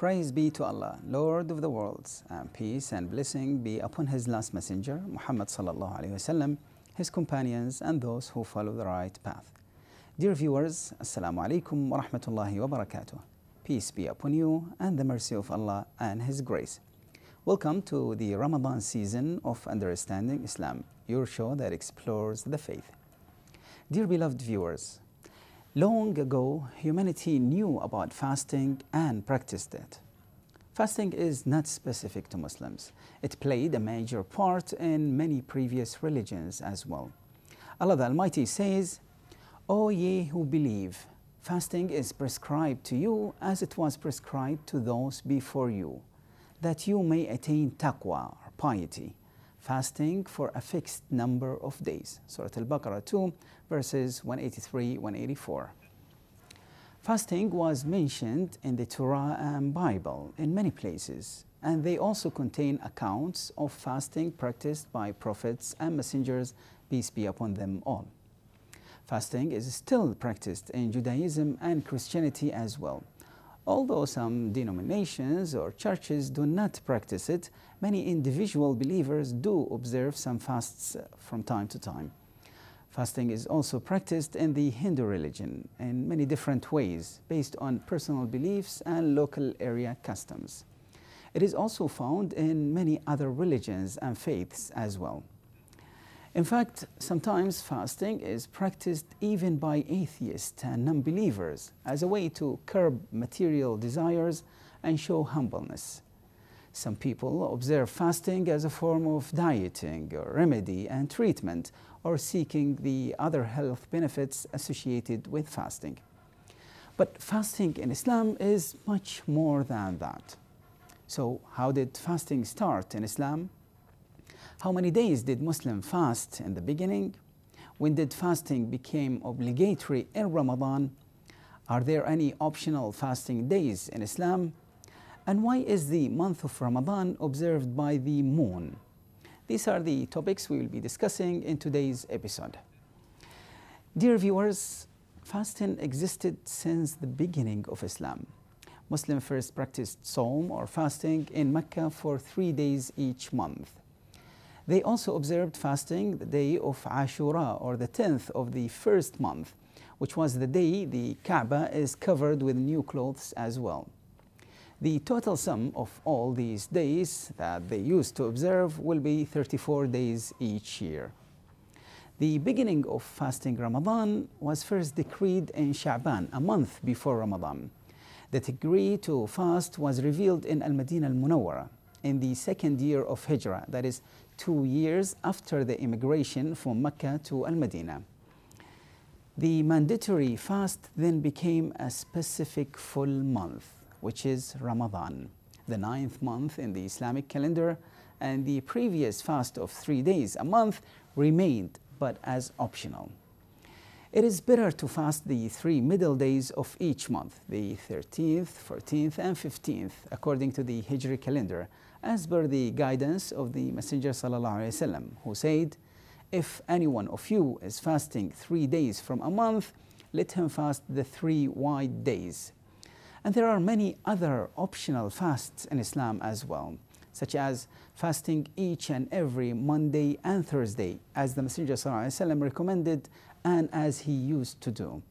Praise be to Allah, Lord of the worlds, and peace and blessing be upon His last messenger, Muhammad sallallahu alaihi wasallam, his companions, and those who follow the right path. Dear viewers, Assalamu alaikum wa rahmatullahi wa barakatuh. Peace be upon you and the mercy of Allah and His grace. Welcome to the Ramadan season of Understanding Islam, your show that explores the faith. Dear beloved viewers, Long ago, humanity knew about fasting and practiced it. Fasting is not specific to Muslims. It played a major part in many previous religions as well. Allah the Almighty says, O ye who believe, fasting is prescribed to you as it was prescribed to those before you, that you may attain taqwa or piety fasting for a fixed number of days. Surah Al Baqarah 2, verses 183 184. Fasting was mentioned in the Torah and Bible in many places, and they also contain accounts of fasting practiced by prophets and messengers, peace be upon them all. Fasting is still practiced in Judaism and Christianity as well. Although some denominations or churches do not practice it, many individual believers do observe some fasts uh, from time to time. Fasting is also practiced in the Hindu religion in many different ways based on personal beliefs and local area customs. It is also found in many other religions and faiths as well. In fact, sometimes fasting is practiced even by atheists and non believers as a way to curb material desires and show humbleness. Some people observe fasting as a form of dieting, or remedy and treatment, or seeking the other health benefits associated with fasting. But fasting in Islam is much more than that. So, how did fasting start in Islam? How many days did Muslim fast in the beginning? When did fasting became obligatory in Ramadan? Are there any optional fasting days in Islam? And why is the month of Ramadan observed by the moon? These are the topics we will be discussing in today's episode. Dear viewers, fasting existed since the beginning of Islam. Muslims first practiced Psalm or fasting in Mecca for three days each month. They also observed fasting the day of Ashura or the 10th of the first month, which was the day the Kaaba is covered with new clothes as well. The total sum of all these days that they used to observe will be 34 days each year. The beginning of fasting Ramadan was first decreed in Sha'ban, a month before Ramadan. The decree to fast was revealed in Al Madinah Al Munawwara in the second year of Hijrah, that is two years after the immigration from Mecca to Al Madina, The mandatory fast then became a specific full month, which is Ramadan, the ninth month in the Islamic calendar, and the previous fast of three days a month remained but as optional. It is better to fast the three middle days of each month, the 13th, 14th, and 15th, according to the Hijri calendar, as per the guidance of the Messenger وسلم, who said, If anyone of you is fasting three days from a month, let him fast the three wide days. And there are many other optional fasts in Islam as well, such as fasting each and every Monday and Thursday, as the Messenger وسلم, recommended and as he used to do.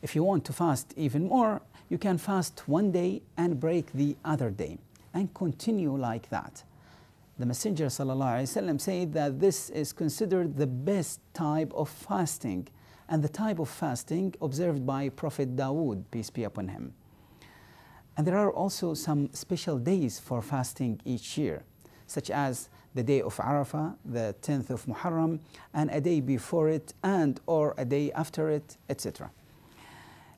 If you want to fast even more, you can fast one day and break the other day and continue like that. The Messenger وسلم, said that this is considered the best type of fasting and the type of fasting observed by Prophet Dawood, peace be upon him. And there are also some special days for fasting each year, such as the day of Arafah, the 10th of Muharram, and a day before it and or a day after it, etc.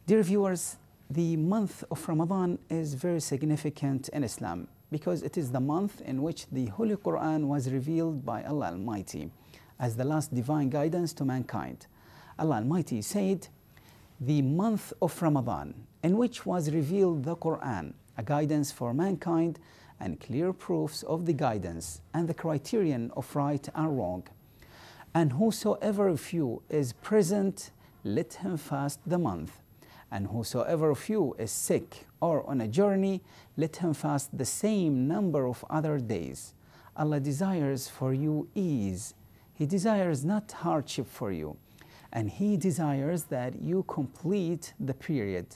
Dear viewers, the month of Ramadan is very significant in Islam because it is the month in which the Holy Quran was revealed by Allah Almighty as the last divine guidance to mankind. Allah Almighty said, The month of Ramadan, in which was revealed the Quran, a guidance for mankind and clear proofs of the guidance and the criterion of right and wrong. And whosoever of you is present, let him fast the month and whosoever of you is sick or on a journey, let him fast the same number of other days. Allah desires for you ease. He desires not hardship for you. And He desires that you complete the period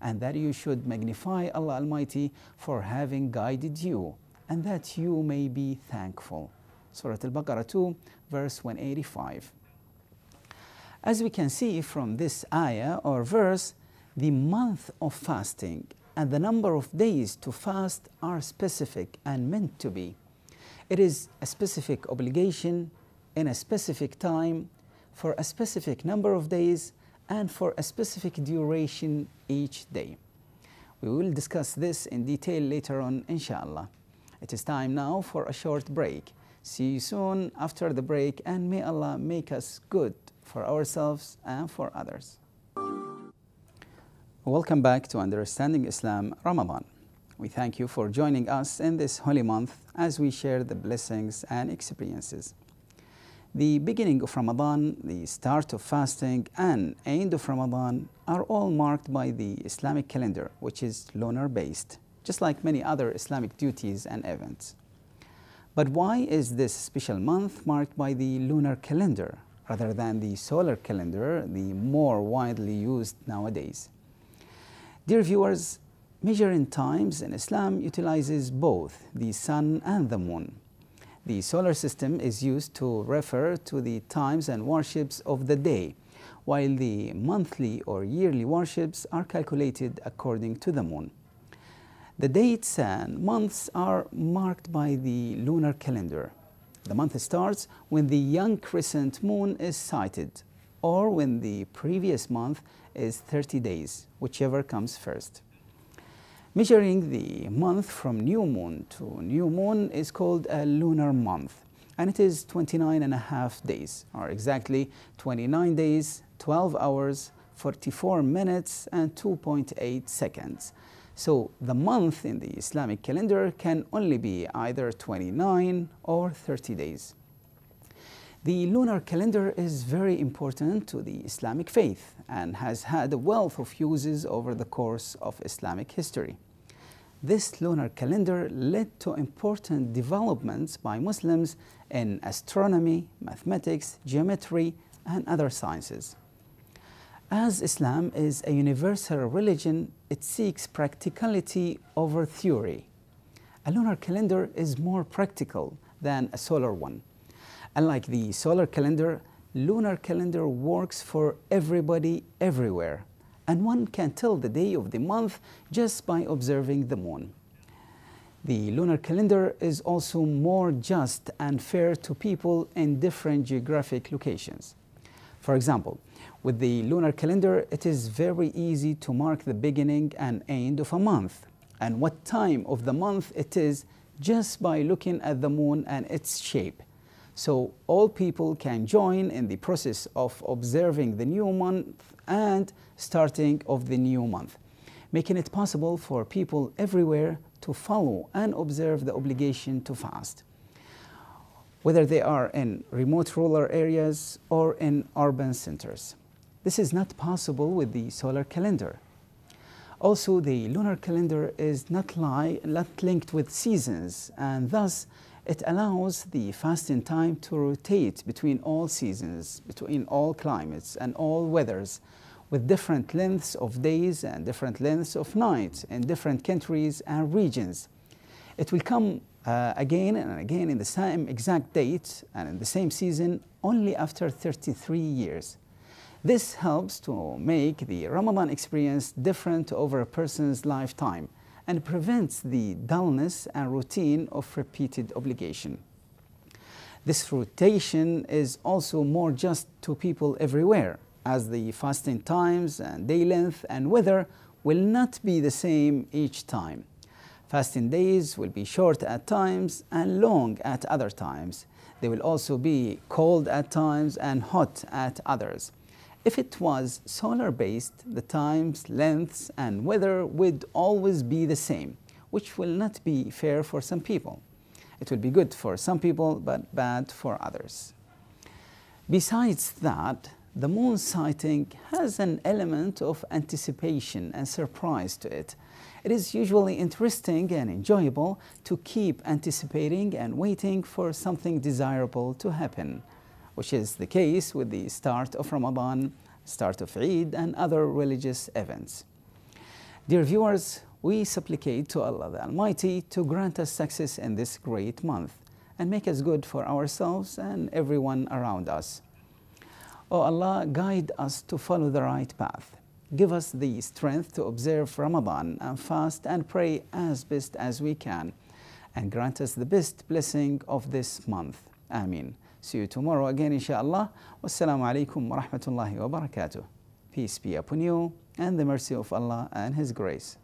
and that you should magnify Allah Almighty for having guided you and that you may be thankful. Surah Al Baqarah 2, verse 185. As we can see from this ayah or verse, the month of fasting and the number of days to fast are specific and meant to be. It is a specific obligation in a specific time for a specific number of days and for a specific duration each day. We will discuss this in detail later on, inshallah. It is time now for a short break. See you soon after the break, and may Allah make us good for ourselves and for others. Welcome back to Understanding Islam Ramadan. We thank you for joining us in this holy month as we share the blessings and experiences. The beginning of Ramadan, the start of fasting, and end of Ramadan are all marked by the Islamic calendar, which is lunar based, just like many other Islamic duties and events. But why is this special month marked by the lunar calendar rather than the solar calendar, the more widely used nowadays? Dear viewers, measuring times in Islam utilizes both the sun and the moon. The solar system is used to refer to the times and worships of the day, while the monthly or yearly worships are calculated according to the moon. The dates and months are marked by the lunar calendar. The month starts when the young crescent moon is sighted, or when the previous month is 30 days, whichever comes first. Measuring the month from new moon to new moon is called a lunar month, and it is 29 and a half days, or exactly 29 days, 12 hours, 44 minutes, and 2.8 seconds. So the month in the Islamic calendar can only be either 29 or 30 days. The lunar calendar is very important to the Islamic faith and has had a wealth of uses over the course of Islamic history. This lunar calendar led to important developments by Muslims in astronomy, mathematics, geometry, and other sciences. As Islam is a universal religion, it seeks practicality over theory. A lunar calendar is more practical than a solar one Unlike the solar calendar, lunar calendar works for everybody everywhere, and one can tell the day of the month just by observing the moon. The lunar calendar is also more just and fair to people in different geographic locations. For example, with the lunar calendar, it is very easy to mark the beginning and end of a month and what time of the month it is just by looking at the moon and its shape. So all people can join in the process of observing the new month and starting of the new month, making it possible for people everywhere to follow and observe the obligation to fast, whether they are in remote rural areas or in urban centers. This is not possible with the solar calendar. Also, the lunar calendar is not, li not linked with seasons, and thus it allows the fasting time to rotate between all seasons, between all climates and all weathers, with different lengths of days and different lengths of nights in different countries and regions. It will come uh, again and again in the same exact date and in the same season only after 33 years. This helps to make the Ramadan experience different over a person's lifetime and prevents the dullness and routine of repeated obligation. This rotation is also more just to people everywhere, as the fasting times and day length and weather will not be the same each time. Fasting days will be short at times and long at other times. They will also be cold at times and hot at others. If it was solar-based, the times, lengths, and weather would always be the same, which will not be fair for some people. It would be good for some people, but bad for others. Besides that, the moon sighting has an element of anticipation and surprise to it. It is usually interesting and enjoyable to keep anticipating and waiting for something desirable to happen which is the case with the start of Ramadan, start of Eid, and other religious events. Dear viewers, we supplicate to Allah the Almighty to grant us success in this great month and make us good for ourselves and everyone around us. O oh Allah, guide us to follow the right path. Give us the strength to observe Ramadan and fast and pray as best as we can, and grant us the best blessing of this month. Amin. See you tomorrow again, inshallah. Wassalamu alaikum wa rahmatullahi wa barakatuh. Peace be upon you and the mercy of Allah and His grace.